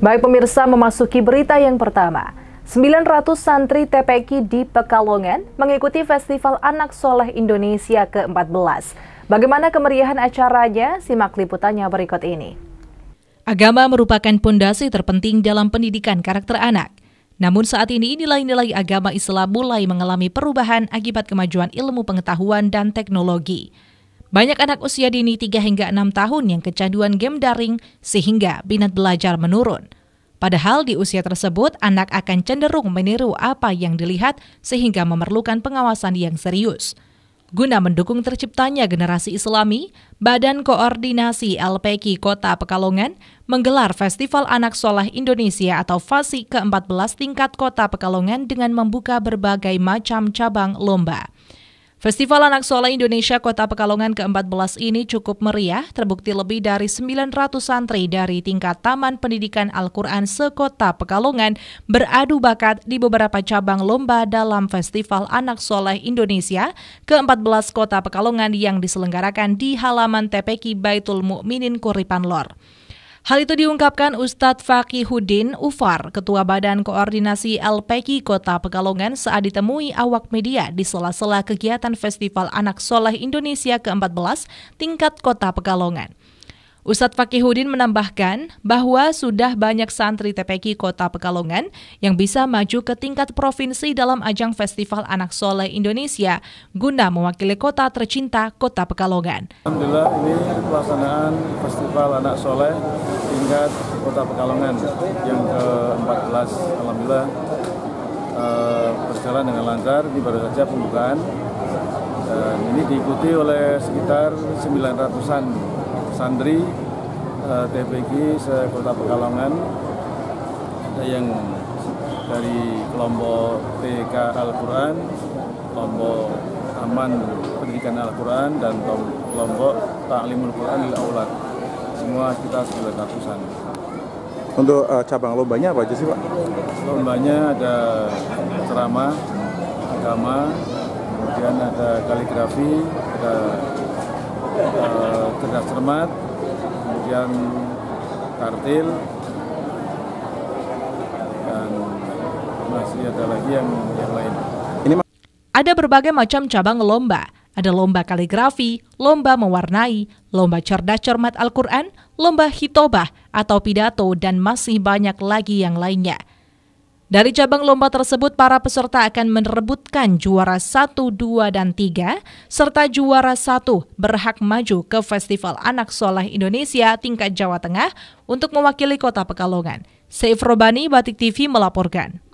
Baik pemirsa, memasuki berita yang pertama. 900 santri TPQ di Pekalongan mengikuti Festival Anak Soleh Indonesia ke-14. Bagaimana kemeriahan acaranya? Simak liputannya berikut ini. Agama merupakan pondasi terpenting dalam pendidikan karakter anak. Namun saat ini nilai-nilai agama Islam mulai mengalami perubahan akibat kemajuan ilmu pengetahuan dan teknologi. Banyak anak usia dini 3 hingga 6 tahun yang kecanduan game daring sehingga binat belajar menurun. Padahal di usia tersebut, anak akan cenderung meniru apa yang dilihat sehingga memerlukan pengawasan yang serius. Guna mendukung terciptanya generasi islami, Badan Koordinasi LPK Kota Pekalongan menggelar Festival Anak Soleh Indonesia atau FASI ke-14 tingkat Kota Pekalongan dengan membuka berbagai macam cabang lomba. Festival Anak Soleh Indonesia Kota Pekalongan ke-14 ini cukup meriah, terbukti lebih dari 900 santri dari tingkat Taman Pendidikan Al-Quran Sekota Pekalongan beradu bakat di beberapa cabang lomba dalam Festival Anak Soleh Indonesia ke-14 Kota Pekalongan yang diselenggarakan di halaman TPK Baitul Mukminin Kuripan Lor. Hal itu diungkapkan Ustadz Fakihuddin Ufar, Ketua Badan Koordinasi LPK Kota Pekalongan saat ditemui awak media di sela-sela kegiatan Festival Anak Soleh Indonesia ke-14 tingkat Kota Pekalongan. Ustadz Fakihudin menambahkan bahwa sudah banyak santri TPQ Kota Pekalongan yang bisa maju ke tingkat provinsi dalam ajang Festival Anak Soleh Indonesia guna mewakili kota tercinta Kota Pekalongan. Alhamdulillah ini pelaksanaan Festival Anak Soleh tingkat Kota Pekalongan yang ke-14. Alhamdulillah eh, berjalan dengan lancar, ini baru saja pembukaan. Dan ini diikuti oleh sekitar 900-an santri uh, eh, TPG sekota Pekalongan ada yang dari kelompok TK Al-Quran, kelompok Aman Pendidikan Al-Quran, dan kelompok Taklimul Quran Lil Aulad. Semua kita sudah ratusan. Untuk uh, cabang lombanya apa aja sih Pak? Lombanya ada ceramah, agama, kemudian ada kaligrafi, ada Eh, cerdas cermat, kemudian kartil dan masih ada lagi yang, yang lain. Ini ada berbagai macam cabang lomba. Ada lomba kaligrafi, lomba mewarnai, lomba cerdas cermat Al-Quran, lomba hitobah atau pidato, dan masih banyak lagi yang lainnya. Dari cabang lomba tersebut, para peserta akan merebutkan juara 1, 2, dan 3, serta juara 1 berhak maju ke Festival Anak Soleh Indonesia tingkat Jawa Tengah untuk mewakili kota Pekalongan. Saif Robani, Batik TV melaporkan.